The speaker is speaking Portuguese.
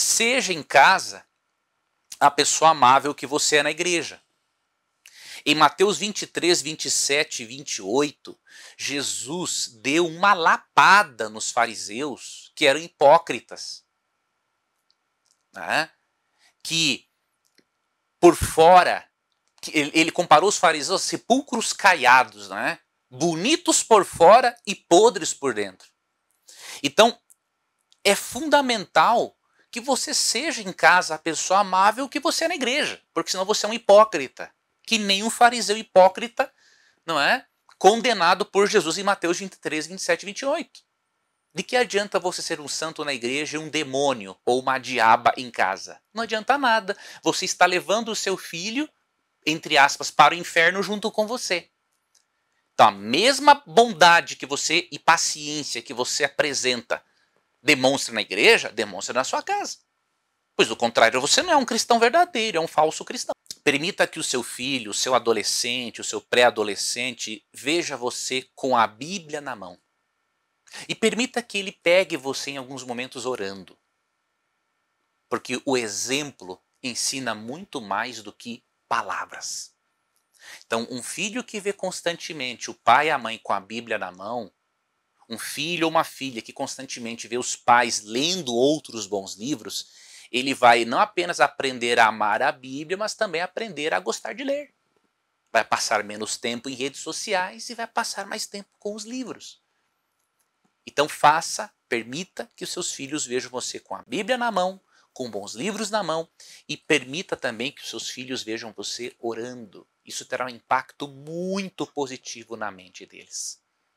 Seja em casa a pessoa amável que você é na igreja. Em Mateus 23, 27 e 28, Jesus deu uma lapada nos fariseus, que eram hipócritas, né? que por fora, ele comparou os fariseus a sepulcros caiados, né? bonitos por fora e podres por dentro. Então, é fundamental que você seja em casa a pessoa amável que você é na igreja, porque senão você é um hipócrita, que nem um fariseu hipócrita, não é? Condenado por Jesus em Mateus 23, 27 e 28. De que adianta você ser um santo na igreja e um demônio ou uma diaba em casa? Não adianta nada. Você está levando o seu filho, entre aspas, para o inferno junto com você. Então, a mesma bondade que você e paciência que você apresenta Demonstra na igreja, demonstra na sua casa. Pois do contrário, você não é um cristão verdadeiro, é um falso cristão. Permita que o seu filho, o seu adolescente, o seu pré-adolescente veja você com a Bíblia na mão. E permita que ele pegue você em alguns momentos orando. Porque o exemplo ensina muito mais do que palavras. Então, um filho que vê constantemente o pai e a mãe com a Bíblia na mão, um filho ou uma filha que constantemente vê os pais lendo outros bons livros, ele vai não apenas aprender a amar a Bíblia, mas também aprender a gostar de ler. Vai passar menos tempo em redes sociais e vai passar mais tempo com os livros. Então faça, permita que os seus filhos vejam você com a Bíblia na mão, com bons livros na mão e permita também que os seus filhos vejam você orando. Isso terá um impacto muito positivo na mente deles.